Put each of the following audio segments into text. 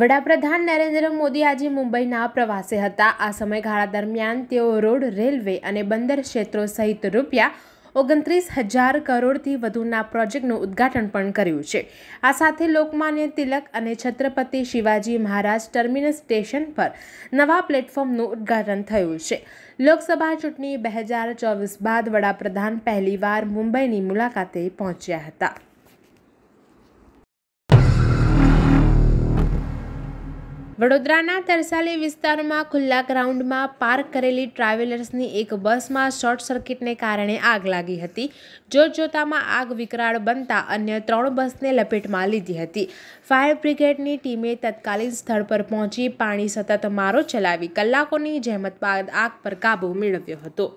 વડાપ્રધાન નરેન્દ્ર મોદી આજે મુંબઈના પ્રવાસે હતા આ સમયગાળા દરમિયાન તેઓ રોડ રેલવે અને બંદર ક્ષેત્રો સહિત રૂપિયા ઓગણત્રીસ હજાર કરોડથી વધુના પ્રોજેક્ટનું ઉદ્ઘાટન પણ કર્યું છે આ સાથે લોકમાન્ય તિલક અને છત્રપતિ શિવાજી મહારાજ ટર્મિનસ સ્ટેશન પર નવા પ્લેટફોર્મનું ઉદ્ઘાટન થયું છે લોકસભા ચૂંટણી બે હજાર ચોવીસ બાદ વડાપ્રધાન પહેલીવાર મુંબઈની મુલાકાતે પહોંચ્યા હતા વડોદરાના તરસાલી વિસ્તારમાં ખુલ્લા ગ્રાઉન્ડમાં પાર્ક કરેલી ટ્રાવેલર્સની એક બસમાં શોર્ટ સર્કિટને કારણે આગ લાગી હતી જોતજોતામાં આગ વિકરાળ બનતા અન્ય ત્રણ બસને લપેટમાં લીધી હતી ફાયર બ્રિગેડની ટીમે તત્કાલીન સ્થળ પર પહોંચી પાણી સતત મારો ચલાવી કલાકોની જહેમત બાદ આગ પર કાબૂ મેળવ્યો હતો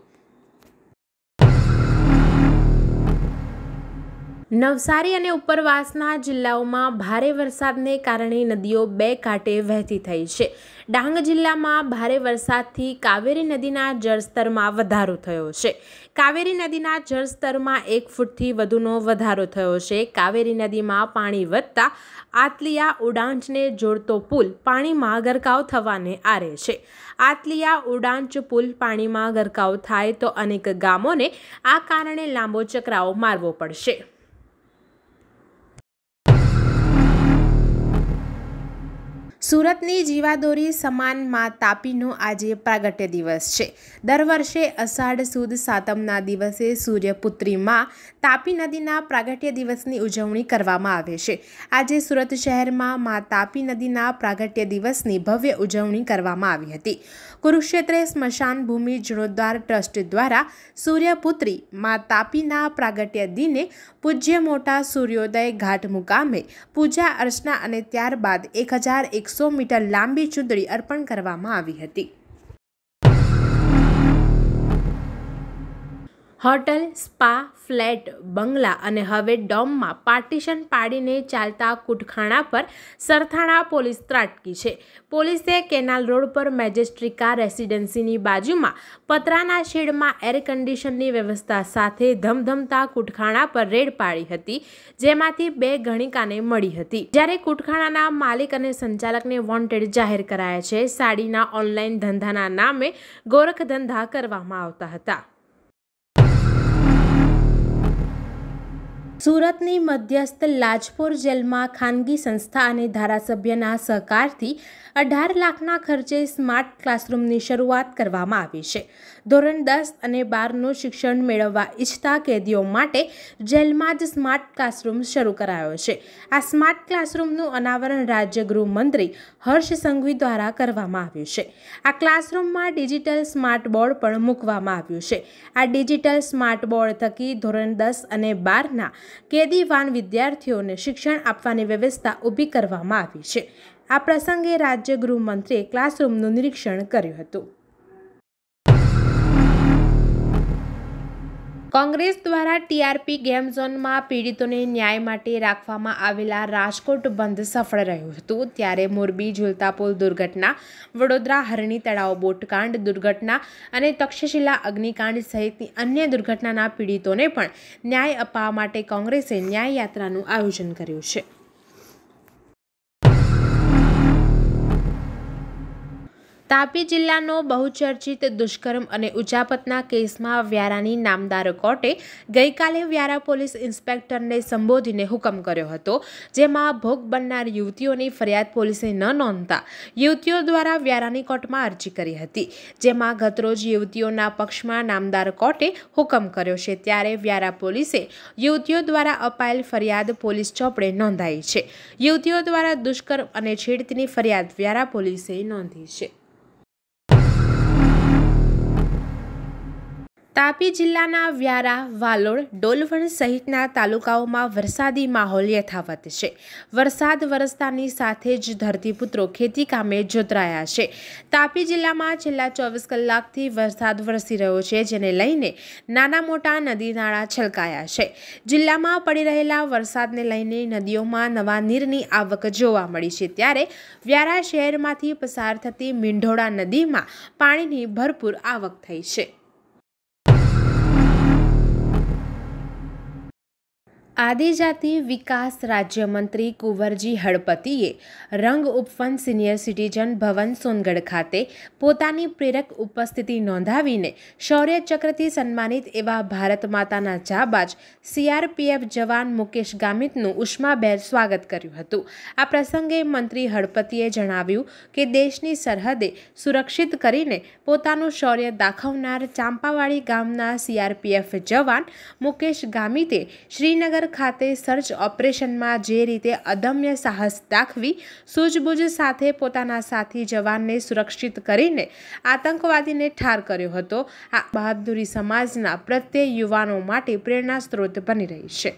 નવસારી અને ઉપરવાસના જિલ્લાઓમાં ભારે વરસાદને કારણે નદીઓ બે કાંઠે વહેતી થઈ છે ડાંગ જિલ્લામાં ભારે વરસાદથી કાવેરી નદીના જળસ્તરમાં વધારો થયો છે કાવેરી નદીના જળસ્તરમાં એક ફૂટથી વધુનો વધારો થયો છે કાવેરી નદીમાં પાણી વધતા આતલિયા ઉડાંચને જોડતો પુલ પાણીમાં ગરકાવ થવાને આરે છે આતલિયા ઉડાંચ પુલ પાણીમાં ગરકાવ થાય તો અનેક ગામોને આ કારણે લાંબો ચકરાવો મારવો પડશે સુરતની જીવાદોરી સમાન માં તાપીનો આજે પ્રાગટ્ય દિવસ છે દર વર્ષે અષાઢ સુદ સાતમના દિવસે સૂર્યપુત્રીમાં તાપી નદીના પ્રાગટ્ય દિવસની ઉજવણી કરવામાં આવે છે આજે સુરત શહેરમાં મા તાપી નદીના પ્રાગટ્ય દિવસની ભવ્ય ઉજવણી કરવામાં આવી હતી કુરુક્ષેત્રે સ્મશાન ભૂમિ જીર્ણોદ્ધાર ટ્રસ્ટ દ્વારા સૂર્યપુત્રી મા તાપીના પ્રાગટ્ય દિને પૂજ્ય મોટા સૂર્યોદય ઘાટ મુકામે પૂજા અર્ચના અને ત્યારબાદ એક હજાર એકસો સો મીટર લાંબી ચૂંદડી અર્પણ કરવામાં આવી હતી હોટલ સ્પા ફ્લેટ બંગલા અને હવે ડોમમાં પાર્ટીશન પાડીને ચાલતા કુટખાણા પર સરથાણા પોલીસ ત્રાટકી છે પોલીસે કેનાલ રોડ પર મેજેસ્ટ્રિકા રેસિડેન્સીની બાજુમાં પતરાના શેડમાં એર કન્ડિશનની વ્યવસ્થા સાથે ધમધમતા કુટખાણા પર રેડ પાડી હતી જેમાંથી બે ગણિકાને મળી હતી જ્યારે કુટખાણાના માલિક અને સંચાલકને વોન્ટેડ જાહેર કરાયા છે સાડીના ઓનલાઈન ધંધાના નામે ગોરખ ધંધા કરવામાં આવતા હતા સુરતની મધ્યસ્થ લાજપોર જેલમાં ખાનગી સંસ્થા અને ધારાસભ્યના સહકારથી અઢાર લાખના ખર્ચે સ્માર્ટ ક્લાસરૂમની શરૂઆત કરવામાં આવી છે ધોરણ દસ અને બારનું શિક્ષણ મેળવવા ઈચ્છતા કેદીઓ માટે જેલમાં જ સ્માર્ટ ક્લાસરૂમ શરૂ કરાયો છે આ સ્માર્ટ ક્લાસરૂમનું અનાવરણ રાજ્ય ગૃહમંત્રી હર્ષ સંઘવી દ્વારા કરવામાં આવ્યું છે આ ક્લાસરૂમમાં ડિજિટલ સ્માર્ટ બોર્ડ પણ મૂકવામાં આવ્યું છે આ ડિજિટલ સ્માર્ટ બોર્ડ થકી ધોરણ દસ અને બારના કેદીવાન વિદ્યાર્થીઓને શિક્ષણ આપવાની વ્યવસ્થા ઊભી કરવામાં આવી છે આ પ્રસંગે રાજ્ય ગૃહમંત્રીએ ક્લાસરૂમનું નિરીક્ષણ કર્યું હતું કોંગ્રેસ દ્વારા ટીઆરપી ગેમ ઝોનમાં પીડિતોને ન્યાય માટે રાખવામાં આવેલા રાજકોટ બંધ સફળ રહ્યું હતું ત્યારે મોરબી ઝુલતા પુલ દુર્ઘટના વડોદરા હરણી તળાવ બોટકાંડ દુર્ઘટના અને તક્ષશિલા અગ્નિકાંડ સહિતની અન્ય દુર્ઘટનાના પીડિતોને પણ ન્યાય અપાવવા માટે કોંગ્રેસે ન્યાય યાત્રાનું આયોજન કર્યું છે તાપી જિલ્લાનો બહુચર્ચિત દુષ્કર્મ અને ઉજાપતના કેસમાં વ્યારાની નામદાર કોર્ટે ગઈકાલે વ્યારા પોલીસ ઇન્સ્પેક્ટરને સંબોધીને હુકમ કર્યો હતો જેમાં ભોગ બનનાર યુવતીઓની ફરિયાદ પોલીસે ન નોંધતા યુવતીઓ દ્વારા વ્યારાની કોર્ટમાં અરજી કરી હતી જેમાં ગતરોજ યુવતીઓના પક્ષમાં નામદાર કોર્ટે હુકમ કર્યો છે ત્યારે વ્યારા પોલીસે યુવતીઓ દ્વારા અપાયેલ ફરિયાદ પોલીસ ચોપડે નોંધાઈ છે યુવતીઓ દ્વારા દુષ્કર્મ અને છેડતીની ફરિયાદ વ્યારા પોલીસે નોંધી છે તાપી જિલ્લાના વ્યારા વાલોડ ડોલવણ સહિતના તાલુકાઓમાં વરસાદી માહોલ યથાવત છે વરસાદ વરસતાની સાથે જ ધરતીપુત્રો ખેતી કામે જોતરાયા છે તાપી જિલ્લામાં છેલ્લા ચોવીસ કલાકથી વરસાદ વરસી રહ્યો છે જેને લઈને નાના મોટા નદી નાળા છલકાયા છે જિલ્લામાં પડી રહેલા વરસાદને લઈને નદીઓમાં નવા નીરની આવક જોવા મળી છે ત્યારે વ્યારા શહેરમાંથી પસાર થતી મીંઢોળા નદીમાં પાણીની ભરપૂર આવક થઈ છે આદિજાતિ વિકાસ રાજ્યમંત્રી કુંવરજી હળપતિએ રંગ ઉપવન સિનિયર સિટીઝન ભવન સોનગઢ ખાતે પોતાની પ્રેરક ઉપસ્થિતિ નોંધાવીને શૌર્ય ચક્રથી સન્માનિત એવા ભારત માતાના જાબાજ સીઆરપીએફ જવાન મુકેશ ગામિતનું ઉષ્માભેર સ્વાગત કર્યું હતું આ પ્રસંગે મંત્રી હળપતિએ જણાવ્યું કે દેશની સરહદે સુરક્ષિત કરીને પોતાનું શૌર્ય દાખવનાર ચાંપાવાડી ગામના સીઆરપીએફ જવાન મુકેશ ગામિતે શ્રીનગર ખાતે સર્ચ ઓપરેશનમાં જે રીતે અદમ્ય સાહસ દાખવી સૂઝબૂઝ સાથે પોતાના સાથી જવાનને સુરક્ષિત કરીને આતંકવાદીને ઠાર કર્યો હતો આ બહાદુરી સમાજના પ્રત્યે યુવાનો માટે પ્રેરણા સ્ત્રોત બની રહી છે